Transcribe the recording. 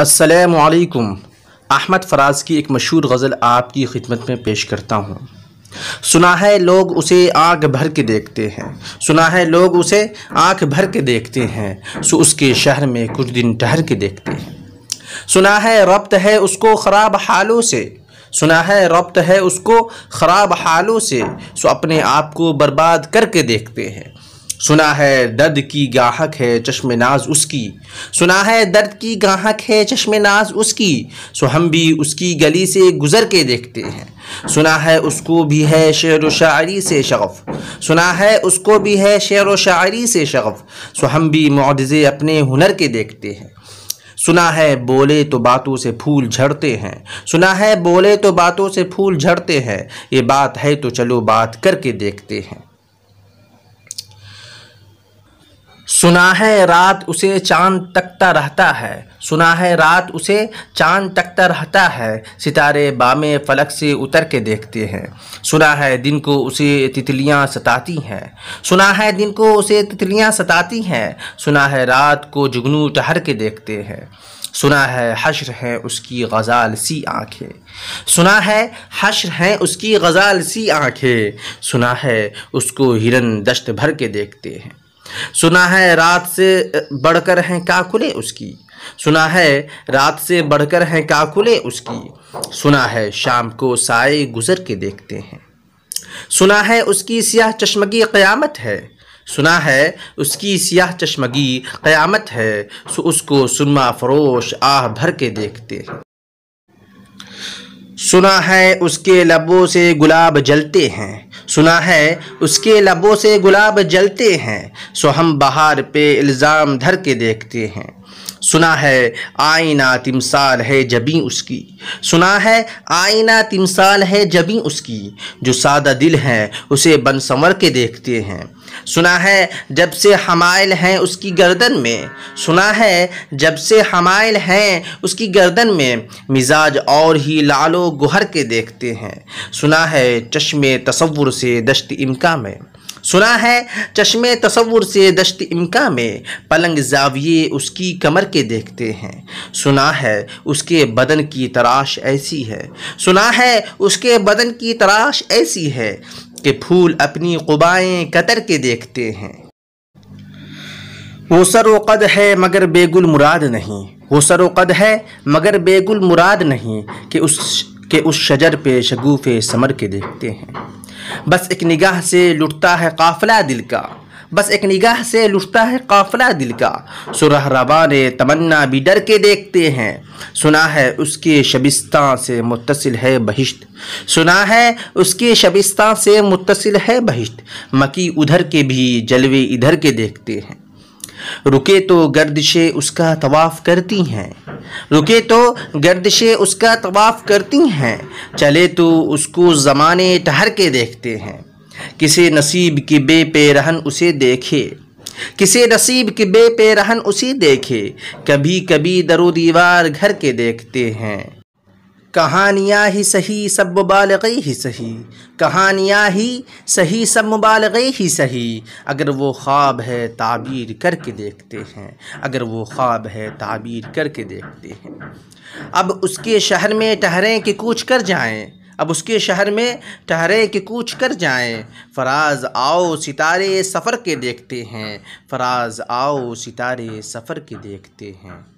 असलकुम अहमद फराज की एक मशहूर गज़ल आपकी खिदमत में पेश करता हूँ सुना है लोग उसे आग भर के देखते हैं सुना है लोग उसे आँख भर के देखते हैं सो उसके शहर में कुछ दिन ठहर के देखते हैं सुना है रब्त है उसको ख़राब हालों से सुना है रब्त है उसको ख़राब हालों से सो अपने आप को बर्बाद करके देखते हैं सुना है दर्द की गाहक है चश्म नाज उसकी सुना है दर्द की गाहक है चश्म नाज उसकी सो हम भी उसकी गली से गुज़र के देखते हैं सुना है उसको भी है शेर व शायरी से शगफ़ सुना है उसको भी है शेर व शायरी से शगफ़ सो हम भी मुआवजे अपने हुनर के देखते हैं सुना है बोले तो बातों से फूल झड़ते हैं सुना है बोले तो बातों से फूल झड़ते हैं ये बात है तो चलो बात करके देखते हैं सुना है रात उसे चांद तकता रहता है सुना है रात उसे चांद तकता रहता है सितारे बामे फलक से उतर के देखते हैं सुना है दिन को उसे तितलियां सताती हैं सुना है दिन को उसे तितलियां सताती हैं सुना है रात को जुगनू टहर के देखते हैं सुना है हश्र है उसकी गज़ाल सी आँखें सुना है हश्र है उसकी गज़ाल सी आँखें सुना है उसको हिरन दश्त भर के देखते हैं सुना है रात से बढ़कर हैं काकुले उसकी सुना है रात से बढ़कर हैं काकुले उसकी सुना है शाम को साए गुजर के देखते हैं सुना है उसकी सियाह चश्मगी क़यामत है सुना है उसकी सियाह चश्मगी क़यामत है सो उसको सुनमा फरोश आह भर के देखते हैं सुना है उसके लबों से गुलाब जलते हैं सुना है उसके लबों से गुलाब जलते हैं सो हम बहार पे इल्ज़ाम धर के देखते हैं सुना है आईना तिमसाल है जबी उसकी सुना है आईना तिमसाल है जबी उसकी जो सादा दिल है उसे बन संवर के देखते हैं सुना है जब से हमाइल हैं उसकी गर्दन में सुना है जब से हमाइल हैं उसकी गर्दन में मिजाज और ही लालो गुहर के देखते हैं सुना है चश्मे तस्वुर से दश्त इमका में सुना है चश्मे तस्वुर से दश्त इमका में पलंग जाविये उसकी कमर के देखते हैं सुना है उसके बदन की तराश ऐसी है सुना है उसके बदन की तराश ऐसी है कि फूल अपनी गुबाएँ कतर के देखते हैं वो सर वक़द है मगर बेगुल मुराद नहीं वो सर वक़द है मगर बेगुल मुराद नहीं कि उस के उस शजर पे शगूफ़ समर के देखते हैं बस एक निगाह से लुटता है काफ़िला दिल का बस एक निगाह से लुटता है काफला दिल का सुरह रबान तमन्ना भी डर के देखते हैं सुना है उसके शबिस्तान से मुतसिल है बहिश्त सुना है उसके शबिस्तान से मुतसिल है बहिश्त मकी उधर के भी जलवे इधर के देखते हैं रुके तो गर्दिशे उसका तवाफ़ करती हैं रुके तो गर्दिशे उसका तवाफ़ करती हैं चले तो उसको ज़माने ठहर के देखते हैं किसे नसीब की बेपेरहन उसे देखे किसे नसीब की बेपेरहन उसे देखे कभी कभी दरो दीवार घर के देखते हैं कहानियाँ ही सही सब गई ही सही कहानियाँ ही सही सब गई ही सही अगर वो ख्वाब है ताबीर करके देखते हैं अगर वो ख्वाब है ताबीर करके देखते हैं अब उसके शहर में ठहरें कि कूच कर जाएं अब उसके शहर में ठहरे कि कूच कर जाएं फराज आओ सितारे सफ़र के देखते हैं फराज आओ सितारे सफ़र के देखते हैं